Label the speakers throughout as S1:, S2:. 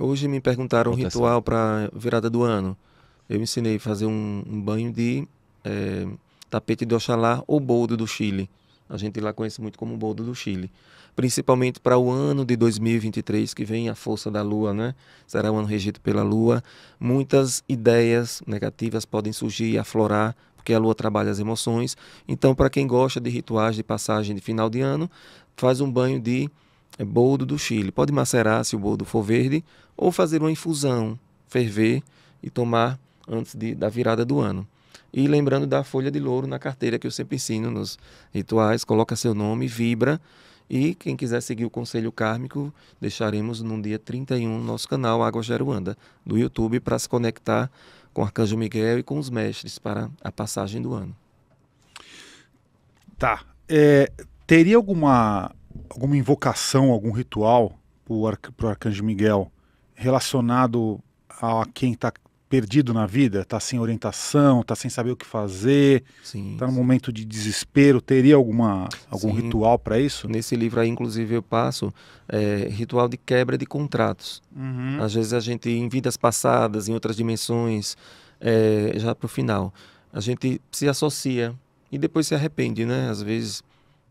S1: Hoje me perguntaram um ritual para virada do ano. Eu ensinei a fazer um, um banho de é, tapete de Oxalá ou boldo do Chile. A gente lá conhece muito como boldo do Chile. Principalmente para o ano de 2023, que vem a força da lua, né? Será um ano regido pela lua. Muitas ideias negativas podem surgir, e aflorar, porque a lua trabalha as emoções. Então, para quem gosta de rituais de passagem de final de ano, faz um banho de é boldo do Chile. Pode macerar se o boldo for verde ou fazer uma infusão, ferver e tomar antes de, da virada do ano. E lembrando da folha de louro na carteira que eu sempre ensino nos rituais, coloca seu nome, vibra. E quem quiser seguir o Conselho Kármico, deixaremos no dia 31 nosso canal Água Geruanda, do YouTube, para se conectar com o Arcanjo Miguel e com os mestres para a passagem do ano. Tá. É, teria alguma alguma invocação, algum ritual para o Arcanjo Miguel relacionado a quem está perdido na vida, está sem orientação, está sem saber o que fazer, está num momento de desespero, teria alguma, algum sim. ritual para isso? Nesse livro aí, inclusive, eu passo é, ritual de quebra de contratos. Uhum. Às vezes a gente, em vidas passadas, em outras dimensões, é, já para o final, a gente se associa e depois se arrepende, né? Às vezes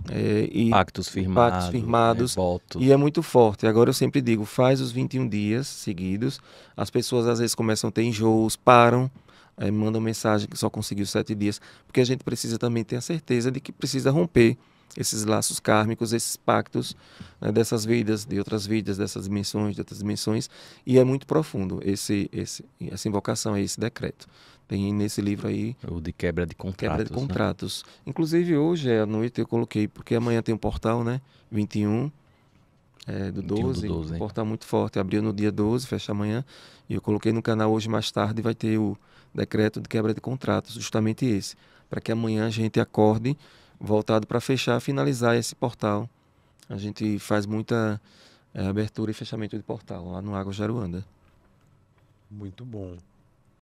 S1: é, e pactos firmados, pactos firmados né, e é muito forte. Agora eu sempre digo, faz os 21 dias seguidos, as pessoas às vezes começam a ter enjoos, param, é, mandam mensagem que só conseguiu sete dias, porque a gente precisa também ter a certeza de que precisa romper esses laços kármicos, esses pactos né, dessas vidas, de outras vidas, dessas dimensões, de outras dimensões, e é muito profundo esse, esse essa invocação, esse decreto. Tem nesse livro aí. O de quebra de contratos. Quebra de contratos. Né? Inclusive, hoje à noite eu coloquei, porque amanhã tem um portal, né? 21 é, do 12, do 12 um portal muito forte. Abriu no dia 12, fecha amanhã. E eu coloquei no canal hoje, mais tarde, vai ter o decreto de quebra de contratos, justamente esse. Para que amanhã a gente acorde voltado para fechar, finalizar esse portal. A gente faz muita é, abertura e fechamento de portal lá no Água Jaruanda. Muito bom.